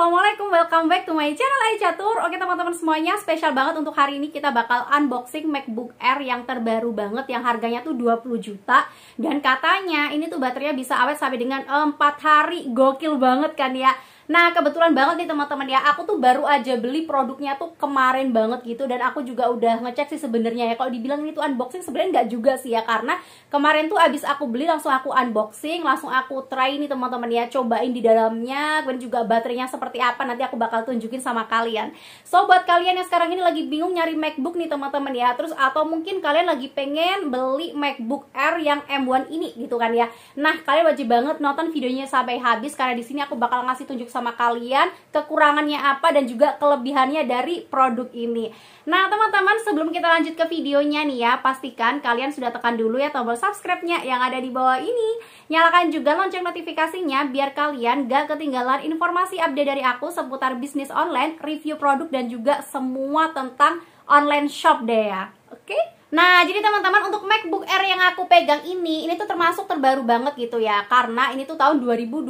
Assalamualaikum, welcome back to my channel Catur Oke teman-teman semuanya, spesial banget untuk hari ini kita bakal unboxing MacBook Air yang terbaru banget Yang harganya tuh 20 juta Dan katanya ini tuh baterainya bisa awet sampai dengan 4 hari Gokil banget kan ya Nah kebetulan banget nih teman-teman ya aku tuh baru aja beli produknya tuh kemarin banget gitu dan aku juga udah ngecek sih sebenarnya ya kalau dibilang ini tuh unboxing sebenarnya nggak juga sih ya karena kemarin tuh abis aku beli langsung aku unboxing langsung aku try nih teman-teman ya cobain di dalamnya kemudian juga baterainya seperti apa nanti aku bakal tunjukin sama kalian. So buat kalian yang sekarang ini lagi bingung nyari MacBook nih teman-teman ya terus atau mungkin kalian lagi pengen beli MacBook Air yang M1 ini gitu kan ya. Nah kalian wajib banget nonton videonya sampai habis karena di sini aku bakal ngasih tunjuk sama sama kalian, kekurangannya apa dan juga kelebihannya dari produk ini. Nah, teman-teman, sebelum kita lanjut ke videonya nih ya, pastikan kalian sudah tekan dulu ya tombol subscribe-nya yang ada di bawah ini. Nyalakan juga lonceng notifikasinya biar kalian gak ketinggalan informasi update dari aku seputar bisnis online, review produk dan juga semua tentang online shop deh ya. Oke? Okay? Nah, jadi teman-teman untuk MacBook Air yang aku pegang ini, ini tuh termasuk terbaru banget gitu ya. Karena ini tuh tahun 2021.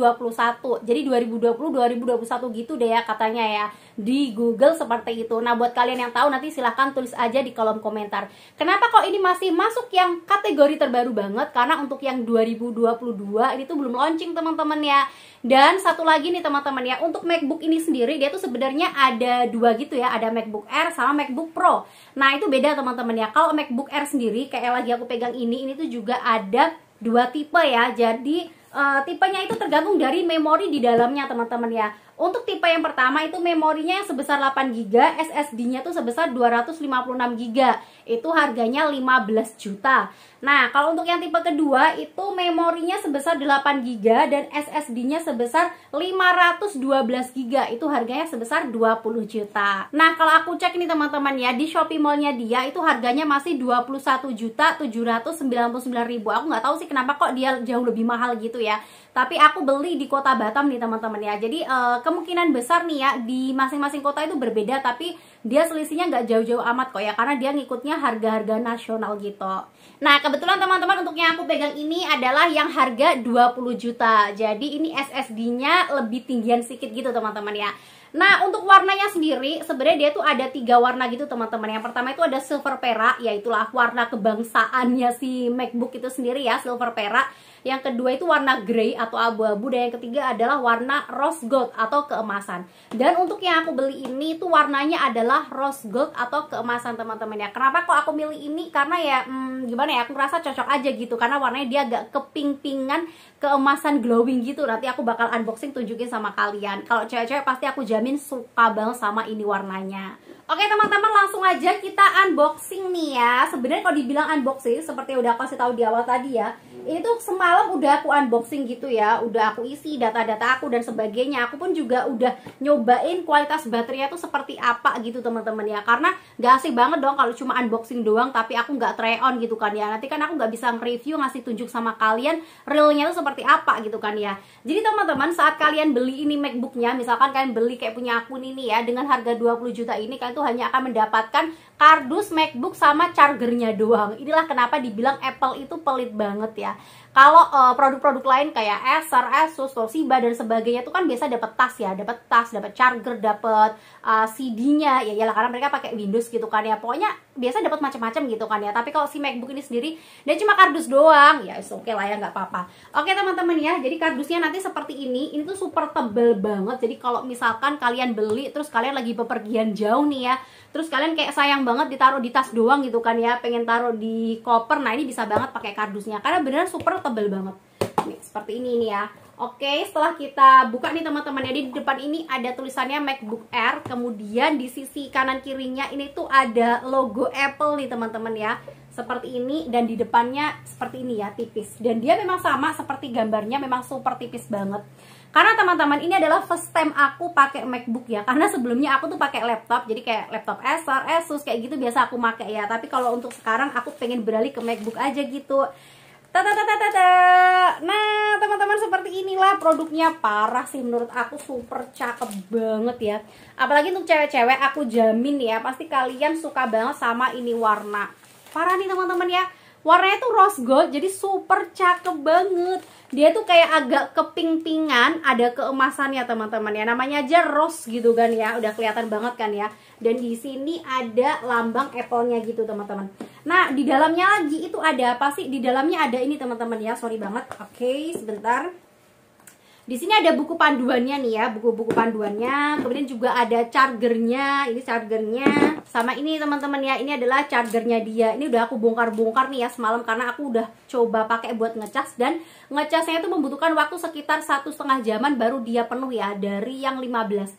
Jadi 2020 2021 gitu deh ya katanya ya di Google seperti itu. Nah, buat kalian yang tahu nanti silahkan tulis aja di kolom komentar. Kenapa kok ini masih masuk yang kategori terbaru banget? Karena untuk yang 2022 ini tuh belum launching teman-teman ya. Dan satu lagi nih teman-teman ya, untuk MacBook ini sendiri dia tuh sebenarnya ada dua gitu ya, ada MacBook Air sama MacBook Pro. Nah, itu beda teman-teman ya. Kalau MacBook Air sendiri kayak lagi aku pegang ini, ini tuh juga ada dua tipe ya. Jadi uh, tipenya itu tergantung dari memori di dalamnya teman-teman ya untuk tipe yang pertama itu memorinya yang sebesar 8 GB, SSD-nya tuh sebesar 256 GB. Itu harganya 15 juta. Nah, kalau untuk yang tipe kedua itu memorinya sebesar 8 GB dan SSD-nya sebesar 512 GB. Itu harganya sebesar 20 juta. Nah, kalau aku cek nih teman-teman ya, di Shopee Mall-nya dia itu harganya masih 21 juta 799 ribu. Aku nggak tahu sih kenapa kok dia jauh lebih mahal gitu ya. Tapi aku beli di kota Batam nih teman-teman ya. Jadi uh, kemungkinan besar nih ya di masing-masing kota itu berbeda tapi dia selisihnya nggak jauh-jauh amat kok ya karena dia ngikutnya harga-harga nasional gitu. Nah kebetulan teman-teman untuk yang aku pegang ini adalah yang harga 20 juta. Jadi ini SSD-nya lebih tinggian sedikit gitu teman-teman ya. Nah, untuk warnanya sendiri, sebenarnya dia tuh ada tiga warna gitu teman-teman. Yang pertama itu ada silver perak, yaitulah warna kebangsaannya si MacBook itu sendiri ya, silver perak. Yang kedua itu warna grey atau abu-abu dan yang ketiga adalah warna rose gold atau keemasan. Dan untuk yang aku beli ini itu warnanya adalah rose gold atau keemasan teman-teman ya. Kenapa kok aku milih ini? Karena ya hmm, gimana ya aku ngerasa cocok aja gitu karena warnanya dia agak keping-pingan keemasan glowing gitu. Nanti aku bakal unboxing tunjukin sama kalian. Kalau cewek-cewek pasti aku jalan jamin suka banget sama ini warnanya Oke teman-teman langsung aja kita unboxing nih ya Sebenarnya kalau dibilang unboxing seperti udah kasih tahu di awal tadi ya ini tuh semalam udah aku unboxing gitu ya udah aku isi data-data aku dan sebagainya aku pun juga udah nyobain kualitas baterainya tuh seperti apa gitu teman-teman ya karena gak asik banget dong kalau cuma unboxing doang tapi aku gak try on gitu kan ya nanti kan aku gak bisa nge-review ngasih tunjuk sama kalian realnya tuh seperti apa gitu kan ya jadi teman-teman saat kalian beli ini MacBooknya misalkan kalian beli kayak punya aku ini ya dengan harga 20 juta ini kalian tuh hanya akan mendapatkan kardus MacBook sama chargernya doang inilah kenapa dibilang Apple itu pelit banget ya kalau uh, produk-produk lain kayak Acer, Asus, Toshiba dan sebagainya itu kan biasa dapat tas ya, dapat tas, dapat charger, dapat uh, eh, CD-nya ya iyalah karena mereka pakai Windows gitu kan ya. Pokoknya biasa dapat macam-macam gitu kan ya. Tapi kalau si MacBook ini sendiri dia cuma kardus doang. Ya oke okay lah ya nggak apa-apa. Oke teman-teman ya, jadi kardusnya nanti seperti ini. Ini tuh super tebel banget. Jadi kalau misalkan kalian beli terus kalian lagi bepergian jauh nih ya, terus kalian kayak sayang banget ditaruh di tas doang gitu kan ya, pengen taruh di koper. Nah, ini bisa banget pakai kardusnya karena beneran super tebal banget nih seperti ini nih ya Oke, setelah kita buka nih teman-teman, jadi ya, di depan ini ada tulisannya MacBook Air, kemudian di sisi kanan kirinya ini tuh ada logo Apple nih teman-teman ya, seperti ini dan di depannya seperti ini ya tipis. Dan dia memang sama seperti gambarnya, memang super tipis banget. Karena teman-teman ini adalah first time aku pakai MacBook ya. Karena sebelumnya aku tuh pakai laptop, jadi kayak laptop Acer, Asus kayak gitu biasa aku pakai ya. Tapi kalau untuk sekarang aku pengen beralih ke MacBook aja gitu. Tata tata tata. Nah, teman-teman seperti inilah produknya parah sih menurut aku super cakep banget ya. Apalagi untuk cewek-cewek aku jamin ya pasti kalian suka banget sama ini warna. Parah nih teman-teman ya warnanya tuh rose gold jadi super cakep banget dia tuh kayak agak keping-pingan ada keemasannya teman-teman ya namanya aja rose gitu kan ya udah kelihatan banget kan ya dan di sini ada lambang apple-nya gitu teman-teman nah di dalamnya lagi itu ada apa sih di dalamnya ada ini teman-teman ya sorry banget oke okay, sebentar di sini ada buku panduannya nih ya, buku-buku panduannya. Kemudian juga ada chargernya, ini chargernya. Sama ini teman-teman ya, ini adalah chargernya dia. Ini udah aku bongkar-bongkar nih ya semalam karena aku udah coba pakai buat ngecas dan ngecasnya itu membutuhkan waktu sekitar satu setengah jaman baru dia penuh ya dari yang 15%.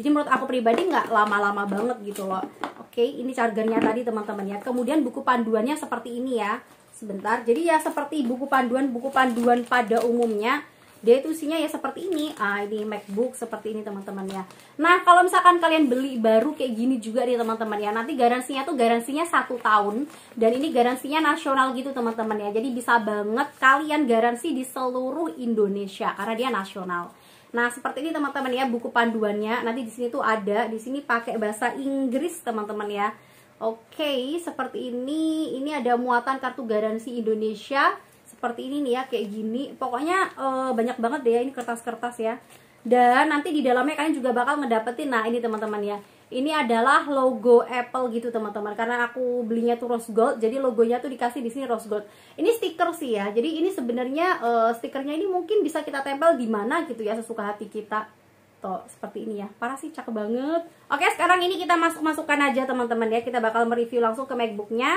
Jadi menurut aku pribadi nggak lama-lama banget gitu loh. Oke, ini chargernya tadi teman-teman ya. Kemudian buku panduannya seperti ini ya sebentar. Jadi ya seperti buku panduan buku panduan pada umumnya dia itu isinya ya seperti ini ah ini MacBook seperti ini teman-teman ya nah kalau misalkan kalian beli baru kayak gini juga nih teman-teman ya nanti garansinya tuh garansinya satu tahun dan ini garansinya nasional gitu teman-teman ya jadi bisa banget kalian garansi di seluruh Indonesia karena dia nasional Nah, seperti ini teman-teman ya buku panduannya. Nanti di sini tuh ada, di sini pakai bahasa Inggris teman-teman ya. Oke, seperti ini. Ini ada muatan kartu garansi Indonesia seperti ini nih ya kayak gini pokoknya uh, banyak banget deh ya ini kertas-kertas ya dan nanti di dalamnya kalian juga bakal ngedapetin nah ini teman-teman ya ini adalah logo Apple gitu teman-teman karena aku belinya tuh rose gold jadi logonya tuh dikasih di sini rose gold ini stiker sih ya jadi ini sebenarnya uh, stikernya ini mungkin bisa kita tempel di mana gitu ya sesuka hati kita seperti ini ya parah sih cakep banget oke sekarang ini kita masuk masukkan aja teman-teman ya kita bakal mereview langsung ke macbooknya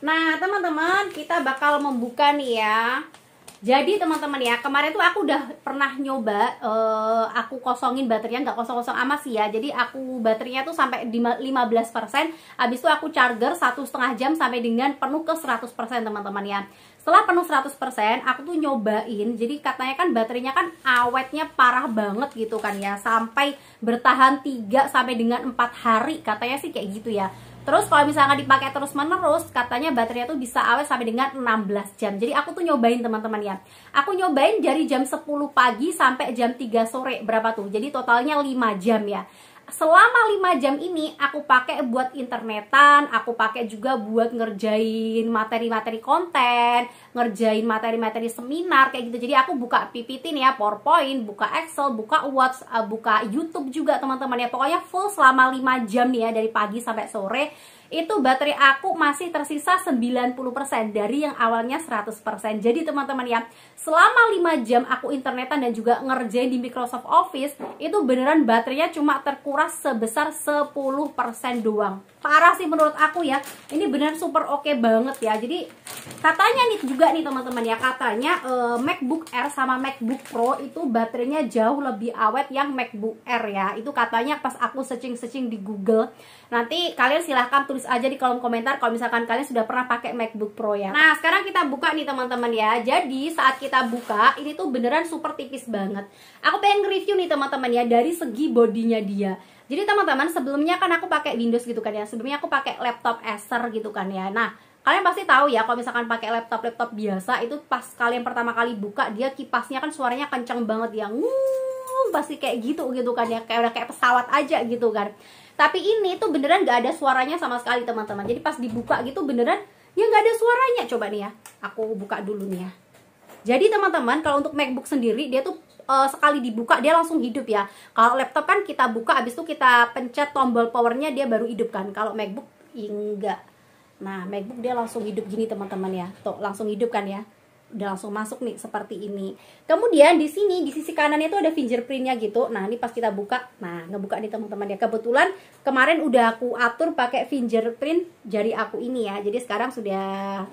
nah teman-teman kita bakal membuka nih ya jadi teman-teman ya kemarin tuh aku udah pernah nyoba uh, aku kosongin baterainya nggak kosong-kosong amat sih ya jadi aku baterainya tuh sampai di 15% Abis itu aku charger satu setengah jam sampai dengan penuh ke 100% teman-teman ya setelah penuh 100% aku tuh nyobain jadi katanya kan baterainya kan awetnya parah banget gitu kan ya sampai bertahan 3 sampai dengan 4 hari katanya sih kayak gitu ya Terus kalau misalnya dipakai terus menerus, katanya baterainya tuh bisa awet sampai dengan 16 jam. Jadi aku tuh nyobain teman-teman ya. Aku nyobain dari jam 10 pagi sampai jam 3 sore berapa tuh. Jadi totalnya 5 jam ya selama 5 jam ini aku pakai buat internetan, aku pakai juga buat ngerjain materi-materi konten, ngerjain materi-materi seminar kayak gitu. Jadi aku buka PPT nih ya, PowerPoint, buka Excel, buka WhatsApp, eh, buka YouTube juga teman-teman ya. Pokoknya full selama 5 jam nih ya dari pagi sampai sore itu baterai aku masih tersisa 90% dari yang awalnya 100%. Jadi teman-teman ya, selama 5 jam aku internetan dan juga ngerjain di Microsoft Office, itu beneran baterainya cuma terkuras sebesar 10% doang parah sih menurut aku ya ini benar super oke okay banget ya jadi katanya nih juga nih teman-teman ya katanya uh, MacBook Air sama MacBook Pro itu baterainya jauh lebih awet yang MacBook Air ya itu katanya pas aku searching-searching di Google nanti kalian silahkan tulis aja di kolom komentar kalau misalkan kalian sudah pernah pakai MacBook Pro ya nah sekarang kita buka nih teman-teman ya jadi saat kita buka ini tuh beneran super tipis banget aku pengen review nih teman-teman ya dari segi bodinya dia jadi teman-teman sebelumnya kan aku pakai Windows gitu kan ya. Sebelumnya aku pakai laptop Acer gitu kan ya. Nah, kalian pasti tahu ya kalau misalkan pakai laptop-laptop biasa itu pas kalian pertama kali buka dia kipasnya kan suaranya kenceng banget ya. Ngum, pasti kayak gitu gitu kan ya. Kayak udah kayak pesawat aja gitu kan. Tapi ini tuh beneran gak ada suaranya sama sekali teman-teman. Jadi pas dibuka gitu beneran ya gak ada suaranya. Coba nih ya. Aku buka dulu nih ya. Jadi teman-teman kalau untuk MacBook sendiri dia tuh uh, sekali dibuka dia langsung hidup ya kalau laptop kan kita buka abis itu kita pencet tombol powernya dia baru hidup kan kalau MacBook enggak nah MacBook dia langsung hidup gini teman-teman ya tuh langsung hidup kan ya udah langsung masuk nih seperti ini kemudian di sini di sisi kanannya itu ada fingerprintnya gitu nah ini pas kita buka nah ngebuka nih teman-teman ya kebetulan kemarin udah aku atur pakai fingerprint jari aku ini ya jadi sekarang sudah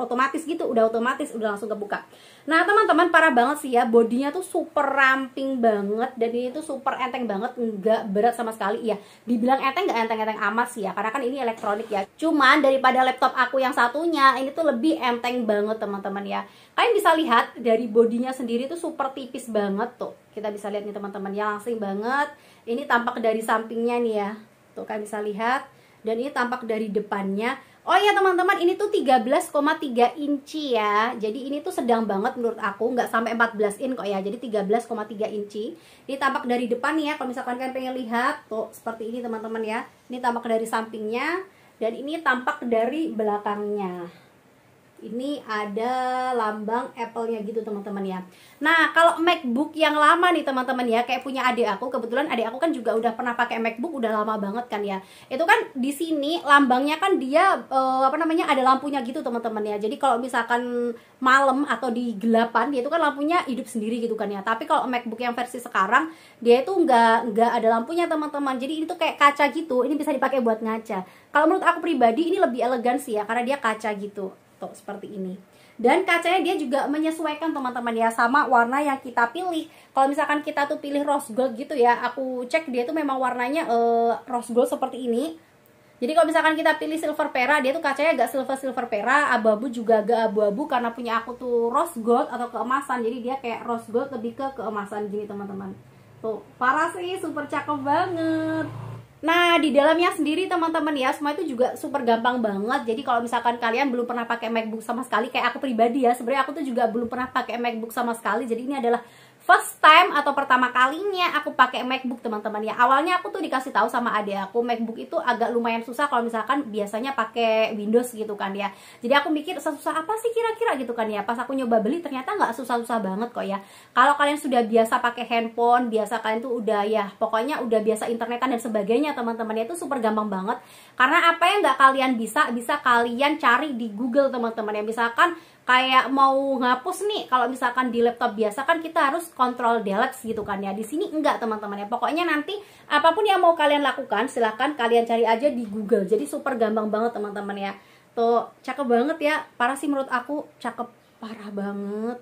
otomatis gitu udah otomatis udah langsung kebuka nah teman-teman parah banget sih ya bodinya tuh super ramping banget dan ini tuh super enteng banget nggak berat sama sekali ya dibilang enteng nggak enteng-enteng amat sih ya karena kan ini elektronik ya cuman daripada laptop aku yang satunya ini tuh lebih enteng banget teman-teman ya kalian bisa lihat dari bodinya sendiri tuh super tipis banget tuh kita bisa lihat nih teman-teman yang langsing banget ini tampak dari sampingnya nih ya tuh kalian bisa lihat dan ini tampak dari depannya Oh iya teman-teman ini tuh 13,3 inci ya Jadi ini tuh sedang banget menurut aku Nggak sampai 14 in kok ya Jadi 13,3 inci Ini tampak dari depan ya Kalau misalkan kalian pengen lihat Tuh seperti ini teman-teman ya Ini tampak dari sampingnya Dan ini tampak dari belakangnya ini ada lambang Apple-nya gitu teman-teman ya. Nah, kalau MacBook yang lama nih teman-teman ya, kayak punya adik aku, kebetulan adik aku kan juga udah pernah pakai MacBook udah lama banget kan ya. Itu kan di sini lambangnya kan dia eh, apa namanya ada lampunya gitu teman-teman ya. Jadi kalau misalkan malam atau di gelapan dia itu kan lampunya hidup sendiri gitu kan ya. Tapi kalau MacBook yang versi sekarang dia itu nggak nggak ada lampunya teman-teman. Jadi ini tuh kayak kaca gitu. Ini bisa dipakai buat ngaca. Kalau menurut aku pribadi ini lebih elegan sih ya karena dia kaca gitu. Tuh, seperti ini. Dan kacanya dia juga menyesuaikan teman-teman ya sama warna yang kita pilih. Kalau misalkan kita tuh pilih rose gold gitu ya, aku cek dia tuh memang warnanya uh, rose gold seperti ini. Jadi kalau misalkan kita pilih silver pera, dia tuh kacanya agak silver-silver pera, abu-abu juga agak abu-abu karena punya aku tuh rose gold atau keemasan. Jadi dia kayak rose gold lebih ke keemasan gini teman-teman. Tuh, parah sih, super cakep banget. Nah, di dalamnya sendiri teman-teman ya, semua itu juga super gampang banget. Jadi kalau misalkan kalian belum pernah pakai MacBook sama sekali, kayak aku pribadi ya, sebenarnya aku tuh juga belum pernah pakai MacBook sama sekali. Jadi ini adalah first time atau pertama kalinya aku pakai MacBook teman-teman ya awalnya aku tuh dikasih tahu sama adik aku MacBook itu agak lumayan susah kalau misalkan biasanya pakai Windows gitu kan ya jadi aku mikir susah apa sih kira-kira gitu kan ya pas aku nyoba beli ternyata nggak susah-susah banget kok ya kalau kalian sudah biasa pakai handphone biasa kalian tuh udah ya pokoknya udah biasa internetan dan sebagainya teman-teman ya itu super gampang banget karena apa yang nggak kalian bisa bisa kalian cari di Google teman-teman ya misalkan kayak mau ngapus nih kalau misalkan di laptop biasa kan kita harus kontrol delete gitu kan ya di sini enggak teman-teman ya pokoknya nanti apapun yang mau kalian lakukan silahkan kalian cari aja di Google jadi super gampang banget teman-teman ya tuh cakep banget ya parah sih menurut aku cakep parah banget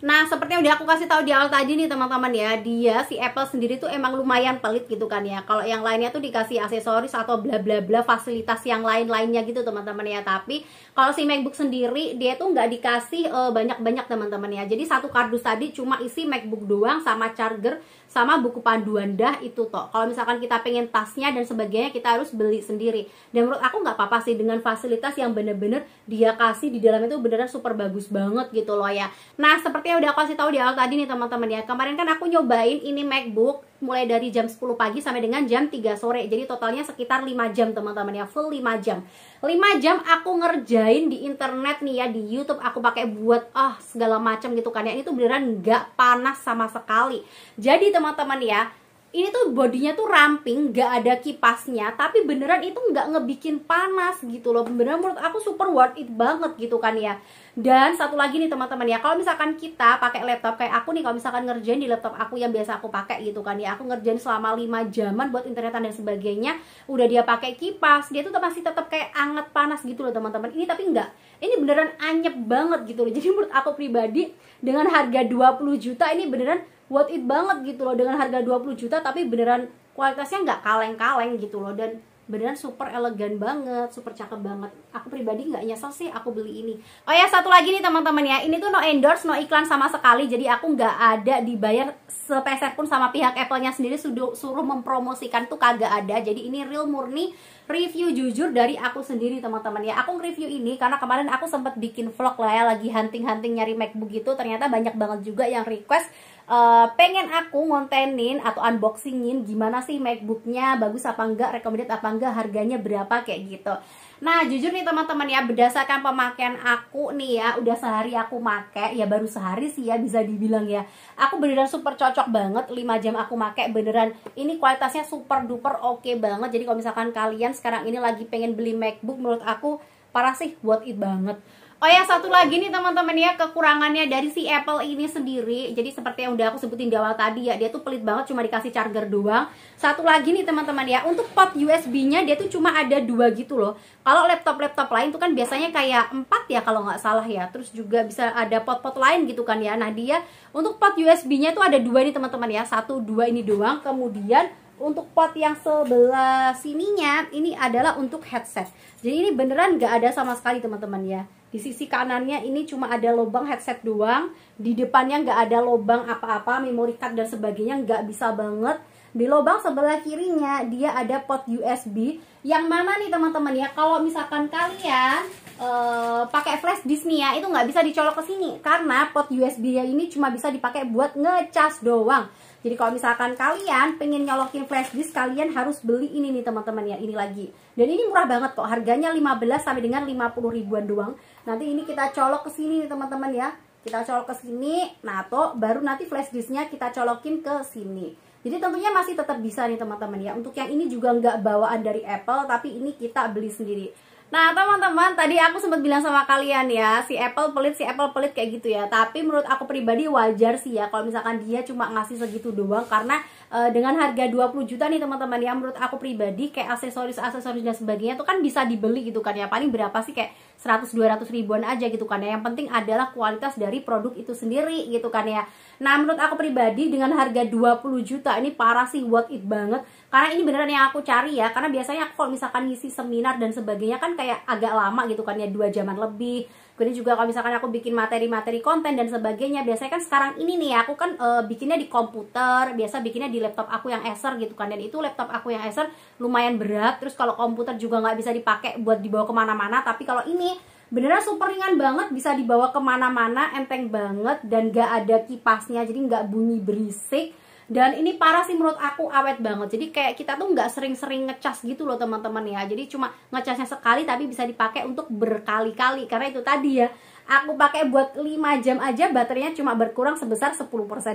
Nah, seperti yang udah aku kasih tahu di awal tadi nih teman-teman ya, dia si Apple sendiri tuh emang lumayan pelit gitu kan ya. Kalau yang lainnya tuh dikasih aksesoris atau bla bla bla fasilitas yang lain-lainnya gitu teman-teman ya. Tapi kalau si MacBook sendiri dia tuh nggak dikasih eh, banyak-banyak uh, teman-teman ya. Jadi satu kardus tadi cuma isi MacBook doang sama charger sama buku panduan dah itu toh kalau misalkan kita pengen tasnya dan sebagainya kita harus beli sendiri dan menurut aku nggak apa-apa sih dengan fasilitas yang bener-bener dia kasih di dalam itu beneran super bagus banget gitu loh ya nah seperti yang udah aku kasih tahu di awal tadi nih teman-teman ya kemarin kan aku nyobain ini MacBook mulai dari jam 10 pagi sampai dengan jam 3 sore. Jadi totalnya sekitar 5 jam teman-teman ya, full 5 jam. 5 jam aku ngerjain di internet nih ya, di YouTube aku pakai buat ah oh, segala macam gitu kan ya. Itu beneran nggak panas sama sekali. Jadi teman-teman ya, ini tuh bodinya tuh ramping, nggak ada kipasnya, tapi beneran itu nggak ngebikin panas gitu loh. Beneran menurut aku super worth it banget gitu kan ya. Dan satu lagi nih teman-teman ya, kalau misalkan kita pakai laptop kayak aku nih, kalau misalkan ngerjain di laptop aku yang biasa aku pakai gitu kan ya, aku ngerjain selama 5 jaman buat internetan dan sebagainya, udah dia pakai kipas, dia tuh masih tetap kayak anget panas gitu loh teman-teman. Ini tapi nggak, ini beneran anyep banget gitu loh. Jadi menurut aku pribadi dengan harga 20 juta ini beneran worth it banget gitu loh dengan harga 20 juta tapi beneran kualitasnya nggak kaleng-kaleng gitu loh dan beneran super elegan banget, super cakep banget. Aku pribadi nggak nyesel sih aku beli ini. Oh ya satu lagi nih teman-teman ya, ini tuh no endorse, no iklan sama sekali. Jadi aku nggak ada dibayar sepeser pun sama pihak Apple-nya sendiri suruh, suruh mempromosikan tuh kagak ada. Jadi ini real murni review jujur dari aku sendiri teman-teman ya. Aku review ini karena kemarin aku sempat bikin vlog lah ya lagi hunting-hunting nyari MacBook gitu. Ternyata banyak banget juga yang request uh, pengen aku ngontenin atau unboxingin gimana sih MacBooknya bagus apa enggak, recommended apa enggak, harganya berapa kayak gitu. Nah jujur nih teman-teman ya berdasarkan pemakaian aku nih ya udah sehari aku make ya baru sehari sih ya bisa dibilang ya aku beneran super cocok banget 5 jam aku make beneran ini kualitasnya super duper oke okay banget jadi kalau misalkan kalian sekarang ini lagi pengen beli MacBook menurut aku parah sih buat it banget Oh ya satu lagi nih teman-teman ya kekurangannya dari si Apple ini sendiri. Jadi seperti yang udah aku sebutin di awal tadi ya, dia tuh pelit banget cuma dikasih charger doang. Satu lagi nih teman-teman ya, untuk port USB-nya dia tuh cuma ada dua gitu loh. Kalau laptop-laptop lain tuh kan biasanya kayak empat ya kalau nggak salah ya. Terus juga bisa ada port-port lain gitu kan ya. Nah dia untuk port USB-nya tuh ada dua nih teman-teman ya, satu dua ini doang. Kemudian untuk pot yang sebelah sininya ini adalah untuk headset. Jadi ini beneran nggak ada sama sekali teman-teman ya. Di sisi kanannya ini cuma ada lubang headset doang. Di depannya nggak ada lubang apa-apa, memory card dan sebagainya nggak bisa banget di lubang sebelah kirinya dia ada pot USB yang mana nih teman-teman ya kalau misalkan kalian uh, pakai flash disk nih ya itu nggak bisa dicolok ke sini karena pot USB ya ini cuma bisa dipakai buat ngecas doang. Jadi kalau misalkan kalian pengen nyolokin flash disk kalian harus beli ini nih teman-teman ya ini lagi. Dan ini murah banget kok harganya 15 sampai dengan 50 ribuan doang. Nanti ini kita colok ke sini nih teman-teman ya kita colok ke sini, nah nato, baru nanti flash disknya kita colokin ke sini. Jadi tentunya masih tetap bisa nih teman-teman ya. Untuk yang ini juga nggak bawaan dari Apple, tapi ini kita beli sendiri. Nah teman-teman tadi aku sempat bilang sama kalian ya Si Apple pelit, si Apple pelit kayak gitu ya Tapi menurut aku pribadi wajar sih ya Kalau misalkan dia cuma ngasih segitu doang Karena e, dengan harga 20 juta nih teman-teman Ya menurut aku pribadi kayak aksesoris-aksesoris dan sebagainya Itu kan bisa dibeli gitu kan ya Paling berapa sih kayak 100-200 ribuan aja gitu kan ya Yang penting adalah kualitas dari produk itu sendiri gitu kan ya Nah menurut aku pribadi dengan harga 20 juta ini parah sih worth it banget Karena ini beneran yang aku cari ya Karena biasanya aku kalau misalkan ngisi seminar dan sebagainya kan kayak agak lama gitu kan ya 2 jaman lebih Kemudian juga kalau misalkan aku bikin materi-materi konten dan sebagainya Biasanya kan sekarang ini nih aku kan e, bikinnya di komputer Biasa bikinnya di laptop aku yang Acer gitu kan Dan itu laptop aku yang Acer lumayan berat Terus kalau komputer juga nggak bisa dipakai buat dibawa kemana-mana Tapi kalau ini beneran super ringan banget bisa dibawa kemana-mana enteng banget dan gak ada kipasnya jadi gak bunyi berisik dan ini parah sih menurut aku awet banget jadi kayak kita tuh gak sering-sering ngecas gitu loh teman-teman ya jadi cuma ngecasnya sekali tapi bisa dipakai untuk berkali-kali karena itu tadi ya aku pakai buat 5 jam aja baterainya cuma berkurang sebesar 10%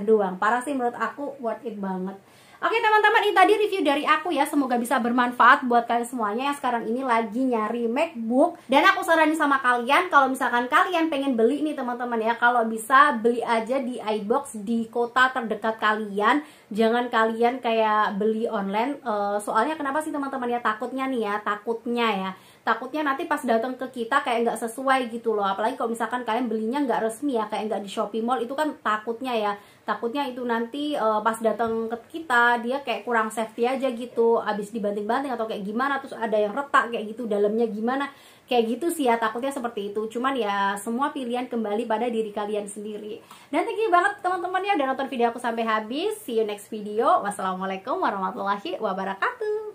doang parah sih menurut aku worth it banget Oke teman-teman ini tadi review dari aku ya Semoga bisa bermanfaat buat kalian semuanya yang sekarang ini lagi nyari Macbook Dan aku saranin sama kalian kalau misalkan kalian pengen beli nih teman-teman ya Kalau bisa beli aja di iBox di kota terdekat kalian Jangan kalian kayak beli online uh, Soalnya kenapa sih teman-teman ya takutnya nih ya Takutnya ya takutnya nanti pas datang ke kita kayak nggak sesuai gitu loh apalagi kalau misalkan kalian belinya nggak resmi ya kayak nggak di Shopee Mall itu kan takutnya ya takutnya itu nanti uh, pas datang ke kita dia kayak kurang safety aja gitu abis dibanting-banting atau kayak gimana terus ada yang retak kayak gitu dalamnya gimana kayak gitu sih ya takutnya seperti itu cuman ya semua pilihan kembali pada diri kalian sendiri dan thank you banget teman-teman ya udah nonton video aku sampai habis see you next video wassalamualaikum warahmatullahi wabarakatuh